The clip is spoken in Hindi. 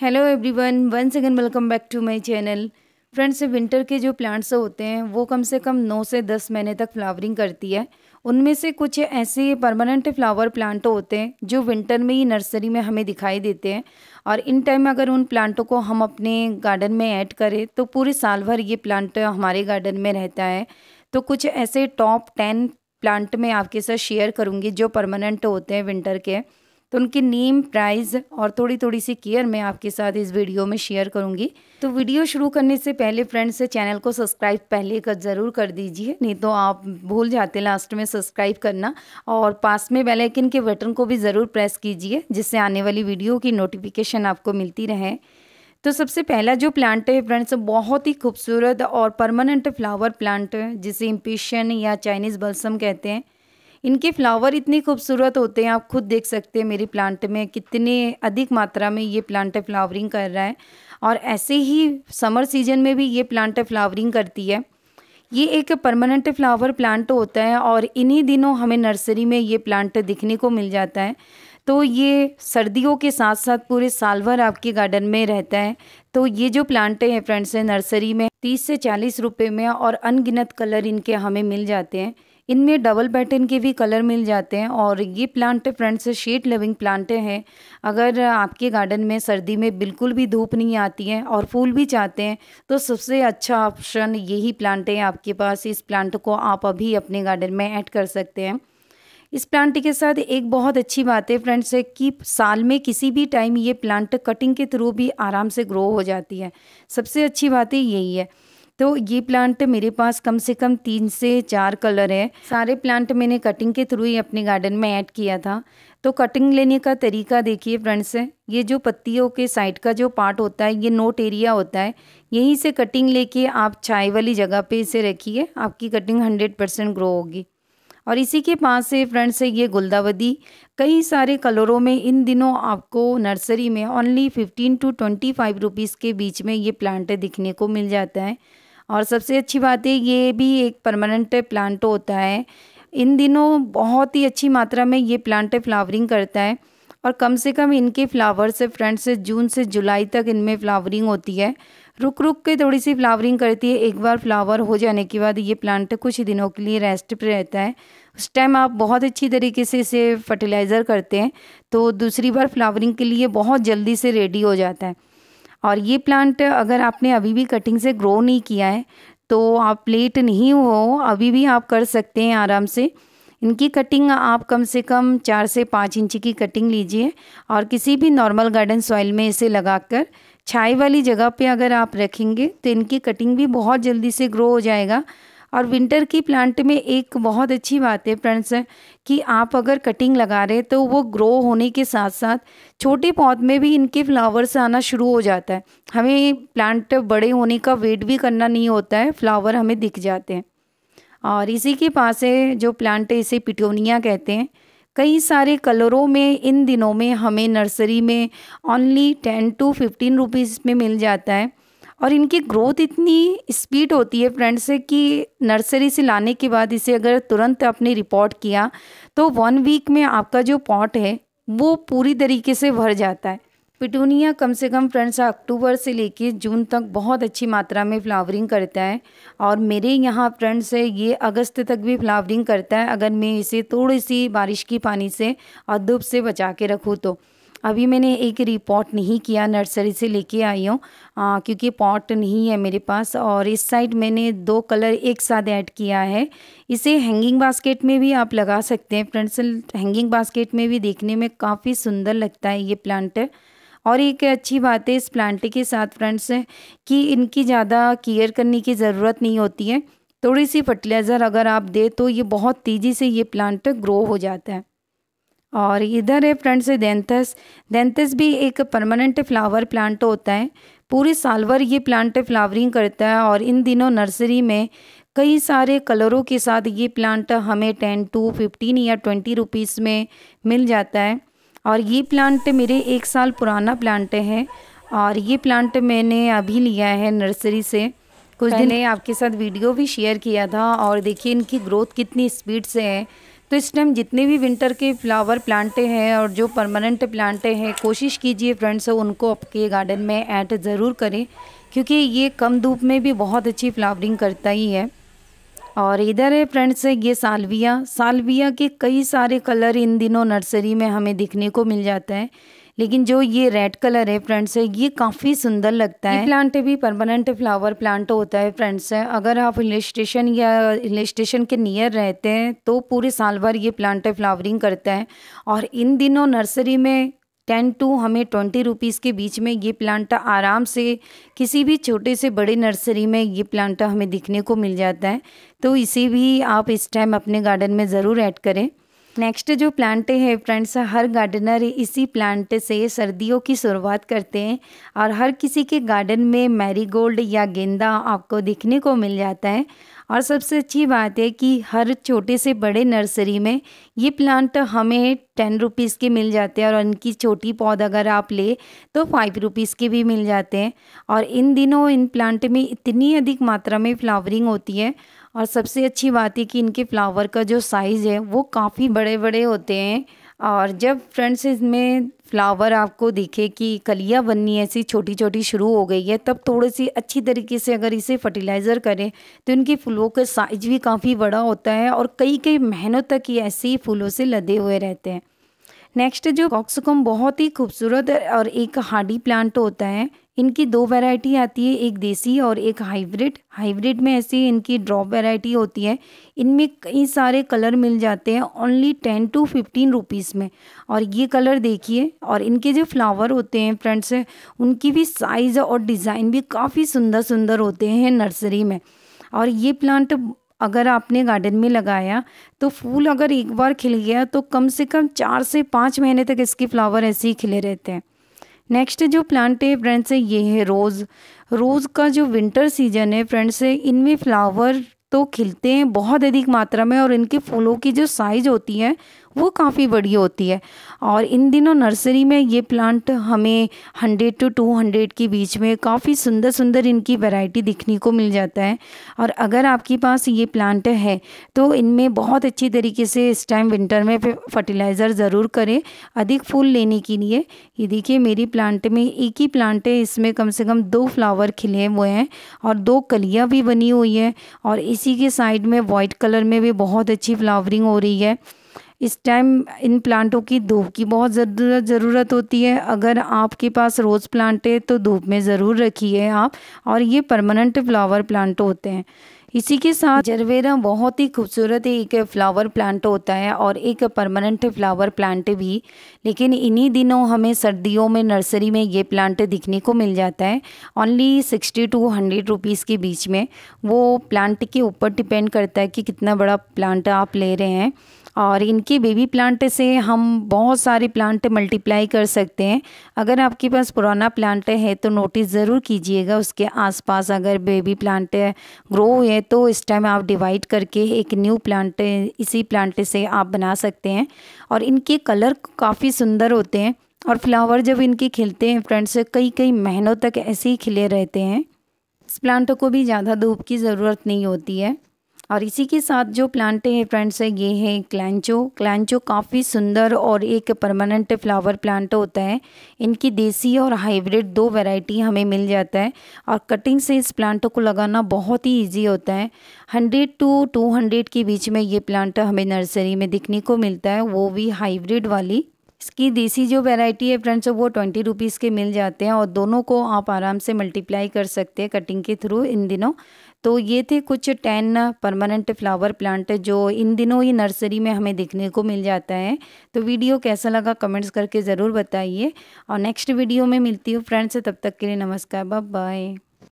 hello everyone one second welcome back to my channel friends winter के जो प्लांट्स होते हैं वो कम से कम नौ से दस महीने तक फ्लावरिंग करती है उनमें से कुछ ऐसे परमानेंट फ्लावर प्लांट होते हैं जो विंटर में ही नर्सरी में हमें दिखाई देते हैं और इन टाइम अगर उन प्लांटों को हम अपने गार्डन में ऐड करें तो पूरे साल भर ये प्लांट हमारे गार्डन में रहता है तो कुछ ऐसे टॉप टेन प्लांट मैं आपके साथ शेयर करूँगी जो परमानेंट होते हैं विंटर के तो उनके नेम प्राइस और थोड़ी थोड़ी सी केयर मैं आपके साथ इस वीडियो में शेयर करूंगी तो वीडियो शुरू करने से पहले फ्रेंड्स चैनल को सब्सक्राइब पहले कर ज़रूर कर दीजिए नहीं तो आप भूल जाते लास्ट में सब्सक्राइब करना और पास में बेलाइकिन के बटन को भी ज़रूर प्रेस कीजिए जिससे आने वाली वीडियो की नोटिफिकेशन आपको मिलती रहे तो सबसे पहला जो प्लांट है फ्रेंड्स बहुत ही खूबसूरत और परमानेंट फ्लावर प्लांट जिसे इम्पेशन या चाइनीज़ बल्सम कहते हैं इनके फ्लावर इतने खूबसूरत होते हैं आप खुद देख सकते हैं मेरी प्लांट में कितने अधिक मात्रा में ये प्लांट फ्लावरिंग कर रहा है और ऐसे ही समर सीजन में भी ये प्लांट फ्लावरिंग करती है ये एक परमानेंट फ्लावर प्लांट होता है और इन्हीं दिनों हमें नर्सरी में ये प्लांट दिखने को मिल जाता है तो ये सर्दियों के साथ साथ पूरे साल भर आपके गार्डन में रहता है तो ये जो प्लांट हैं फ्रेंड्स नर्सरी में तीस से चालीस रुपये में और अनगिनत कलर इनके हमें मिल जाते हैं इनमें डबल पैटर्न के भी कलर मिल जाते हैं और ये plant friends shade loving plant हैं अगर आपके गार्डन में सर्दी में बिल्कुल भी धूप नहीं आती है और फूल भी चाहते हैं तो सबसे अच्छा ऑप्शन यही प्लांट है आपके पास इस प्लांट को आप अभी अपने गार्डन में ऐड कर सकते हैं इस प्लांट के साथ एक बहुत अच्छी बात है फ्रेंड्स है कि साल में किसी भी टाइम ये प्लांट कटिंग के थ्रू भी आराम से ग्रो हो जाती है सबसे अच्छी बात यही है तो ये प्लांट मेरे पास कम से कम तीन से चार कलर है सारे प्लांट मैंने कटिंग के थ्रू ही अपने गार्डन में ऐड किया था तो कटिंग लेने का तरीका देखिए फ्रेंड्स ये जो पत्तियों के साइड का जो पार्ट होता है ये नोट एरिया होता है यहीं से कटिंग लेके आप चाय वाली जगह पे इसे रखिए आपकी कटिंग हंड्रेड परसेंट ग्रो होगी और इसी के पास से फ्रेंड्स ये गुलदावदी कई सारे कलरों में इन दिनों आपको नर्सरी में only fifteen to twenty five rupees के बीच में ये प्लांट दिखने को मिल जाता है और सबसे अच्छी बात है ये भी एक परमानेंट प्लांट होता है इन दिनों बहुत ही अच्छी मात्रा में ये प्लांट फ्लावरिंग करता है और कम से कम इनके फ्लावर से फ्रेंड से जून से जुलाई तक इनमें फ्लावरिंग होती है रुक रुक के थोड़ी सी फ्लावरिंग करती है एक बार फ्लावर हो जाने के बाद ये प्लांट कुछ दिनों के लिए रेस्ट पर रहता है उस टाइम आप बहुत अच्छी तरीके से इसे फर्टिलाइज़र करते हैं तो दूसरी बार फ्लावरिंग के लिए बहुत जल्दी से रेडी हो जाता है और ये प्लांट अगर आपने अभी भी कटिंग से ग्रो नहीं किया है तो आप लेट नहीं हो अभी भी आप कर सकते हैं आराम से इनकी कटिंग आप कम से कम चार से पाँच इंच की कटिंग लीजिए और किसी भी नॉर्मल गार्डन सॉइल में इसे लगाकर छाई वाली जगह पे अगर आप रखेंगे तो इनकी कटिंग भी बहुत जल्दी से ग्रो हो जाएगा और विंटर की प्लांट में एक बहुत अच्छी बात है फ्रेंड्स कि आप अगर कटिंग लगा रहे तो वो ग्रो होने के साथ साथ छोटे पौध में भी इनके फ्लावर्स आना शुरू हो जाता है हमें प्लांट बड़े होने का वेट भी करना नहीं होता है फ्लावर हमें दिख जाते हैं और इसी के पास है जो प्लांट है इसे पिटोनिया कहते हैं कई सारे कलरों में इन दिनों में हमें नर्सरी में only ten to fifteen rupees में मिल जाता है और इनकी ग्रोथ इतनी स्पीड होती है फ्रेंड से कि नर्सरी से लाने के बाद इसे अगर तुरंत आपने रिपोर्ट किया तो वन वीक में आपका जो पॉट है वो पूरी तरीके से भर जाता है पिटूनिया कम से कम फ्रेंड्स अक्टूबर से लेके जून तक बहुत अच्छी मात्रा में फ्लावरिंग करता है और मेरे यहाँ फ्रेंड्स है ये अगस्त तक भी फ्लावरिंग करता है अगर मैं इसे थोड़ी सी बारिश की पानी से और धूप से बचा के रखूँ तो अभी मैंने एक रिपोर्ट नहीं किया नर्सरी से लेके आई हूँ क्योंकि पॉट नहीं है मेरे पास और इस साइड मैंने दो कलर एक साथ ऐड किया है इसे हैंगिंग बास्केट में भी आप लगा सकते हैं फ्रेंड्स हैंगिंग बास्केट में भी देखने में काफ़ी सुंदर लगता है ये प्लांट और एक अच्छी बात है इस प्लांट के साथ फ्रेंड्स कि इनकी ज़्यादा केयर करने की ज़रूरत नहीं होती है थोड़ी सी फर्टिलाइज़र अगर आप दे तो ये बहुत तेज़ी से ये प्लांट ग्रो हो जाता है और इधर है फ्रेंड्स देंथस देंथस भी एक परमानेंट फ्लावर प्लांट होता है पूरे साल भर ये प्लांट फ्लावरिंग करता है और इन दिनों नर्सरी में कई सारे कलरों के साथ ये प्लांट हमें टेन टू फिफ्टीन या ट्वेंटी रुपीज़ में मिल जाता है और ये प्लांट मेरे एक साल पुराना प्लांट है और ये प्लांट मैंने अभी लिया है नर्सरी से कुछ दिन आपके साथ वीडियो भी शेयर किया था और देखिए इनकी ग्रोथ कितनी स्पीड से है तो इस टाइम जितने भी विंटर के फ्लावर प्लांटे हैं और जो परमानेंट प्लांटे हैं कोशिश कीजिए फ्रेंड्स उनको आपके गार्डन में ऐड ज़रूर करें क्योंकि ये कम धूप में भी बहुत अच्छी फ्लावरिंग करता ही है और इधर है फ्रेंड्स ये सालविया सालविया के कई सारे कलर इन दिनों नर्सरी में हमें दिखने को मिल जाता है लेकिन जो ये रेड कलर है फ्रेंड्स ये काफ़ी सुंदर लगता है प्लांट भी परमानेंट फ्लावर प्लांट होता है फ्रेंड्स अगर आप हिल स्टेशन या हिल स्टेशन के नियर रहते हैं तो पूरे साल भर ये प्लांट फ्लावरिंग करता है और इन दिनों नर्सरी में टेन टू हमें ट्वेंटी रुपीज़ के बीच में ये प्लांट आराम से किसी भी छोटे से बड़े नर्सरी में ये प्लांट हमें दिखने को मिल जाता है तो इसे भी आप इस टाइम अपने गार्डन में ज़रूर ऐड करें नेक्स्ट जो प्लांट है फ्रेंड्स हर गार्डनर इसी प्लांट से सर्दियों की शुरुआत करते हैं और हर किसी के गार्डन में मैरीगोल्ड या गेंदा आपको देखने को मिल जाता है और सबसे अच्छी बात है कि हर छोटे से बड़े नर्सरी में ये प्लांट हमें टेन रुपीज़ के मिल जाते हैं और इनकी छोटी पौध अगर आप ले तो फाइव रुपीज़ के भी मिल जाते हैं और इन दिनों इन प्लांट में इतनी अधिक मात्रा में फ्लावरिंग होती है और सबसे अच्छी बात है कि इनके फ्लावर का जो साइज़ है वो काफ़ी बड़े बड़े होते हैं और जब फ्रेंड्स इसमें फ्लावर आपको दिखे कि कलियाँ बननी ऐसी छोटी छोटी शुरू हो गई है तब थोड़ी सी अच्छी तरीके से अगर इसे फर्टिलाइज़र करें तो इनके फूलों का साइज भी काफ़ी बड़ा होता है और कई कई महीनों तक ये ऐसे ही फूलों से लदे हुए रहते हैं नेक्स्ट जो कॉक्सकम बहुत ही खूबसूरत और एक हार्डी प्लांट होता है इनकी दो वैरायटी आती है एक देसी और एक हाइब्रिड हाइब्रिड में ऐसी इनकी ड्रॉप वैरायटी होती है इनमें कई सारे कलर मिल जाते हैं only ten to fifteen rupees में और ये कलर देखिए और इनके जो फ्लावर होते हैं फ्रेंड्स उनकी भी साइज़ और डिज़ाइन भी काफ़ी सुंदर सुंदर होते हैं नर्सरी में और ये प्लांट अगर आपने गार्डन में लगाया तो फूल अगर एक बार खिल गया तो कम से कम चार से पाँच महीने तक इसके फ्लावर ऐसे ही खिले रहते हैं नेक्स्ट जो प्लांट है फ्रेंड से ये है रोज़ रोज़ का जो विंटर सीजन है फ्रेंड से इनमें फ्लावर तो खिलते हैं बहुत अधिक मात्रा में और इनके फूलों की जो साइज़ होती है वो काफ़ी बड़ी होती है और इन दिनों नर्सरी में ये प्लांट हमें हंड्रेड टू टू हंड्रेड के बीच में काफ़ी सुंदर सुंदर इनकी वैरायटी दिखने को मिल जाता है और अगर आपके पास ये प्लांट है तो इनमें बहुत अच्छी तरीके से इस टाइम विंटर में फर्टिलाइज़र ज़रूर करें अधिक फूल लेने के लिए ये देखिए मेरी प्लांट में एक ही प्लांट है इसमें कम से कम दो फ्लावर खिले हुए हैं और दो कलियाँ भी बनी हुई हैं और इसी के साइड में वाइट कलर में भी बहुत अच्छी फ्लावरिंग हो रही है इस टाइम इन प्लांटों की धूप की बहुत ज़रूरत होती है अगर आपके पास रोज़ प्लांट है तो धूप में ज़रूर रखिए आप और ये परमानेंट फ्लावर प्लांट होते हैं इसी के साथ जरवेरा बहुत ही खूबसूरत एक फ्लावर प्लांट होता है और एक परमानेंट फ्लावर प्लांट भी लेकिन इन्हीं दिनों हमें सर्दियों में नर्सरी में ये प्लांट दिखने को मिल जाता है only sixty to hundred rupees के बीच में वो प्लांट के ऊपर डिपेंड करता है कि कितना बड़ा प्लांट आप ले रहे हैं और इनके बेबी प्लांट से हम बहुत सारे प्लांट मल्टीप्लाई कर सकते हैं अगर आपके पास पुराना प्लांट है तो नोटिस ज़रूर कीजिएगा उसके आसपास अगर बेबी प्लांट ग्रो हुए है तो इस टाइम आप डिवाइड करके एक न्यू प्लांट इसी प्लांट से आप बना सकते हैं और इनके कलर काफ़ी सुंदर होते हैं और फ्लावर जब इनके खिलते हैं फ्रेंड्स कई कई महीनों तक ऐसे ही खिले रहते हैं इस प्लांट को भी ज़्यादा धूप की ज़रूरत नहीं होती है और इसी के साथ जो प्लांट है फ्रेंड्स है ये है क्लैंचो क्लैंचो काफ़ी सुंदर और एक परमानेंट फ्लावर प्लांट होता है इनकी देसी और हाइब्रिड दो वैरायटी हमें मिल जाता है और कटिंग से इस प्लांट को लगाना बहुत ही ईजी होता है हंड्रेड टू टू हंड्रेड के बीच में ये प्लांट हमें नर्सरी में दिखने को मिलता है वो भी हाइब्रिड वाली इसकी देसी जो वैरायटी है फ्रेंड्स वो ट्वेंटी रुपीज़ के मिल जाते हैं और दोनों को आप आराम से मल्टीप्लाई कर सकते हैं कटिंग के थ्रू इन दिनों तो ये थे कुछ टेन परमानेंट फ्लावर प्लांट जो इन दिनों ही नर्सरी में हमें देखने को मिल जाता है तो वीडियो कैसा लगा कमेंट्स करके ज़रूर बताइए और नेक्स्ट वीडियो में मिलती हूँ फ्रेंड्स तब तक के लिए नमस्कार बाय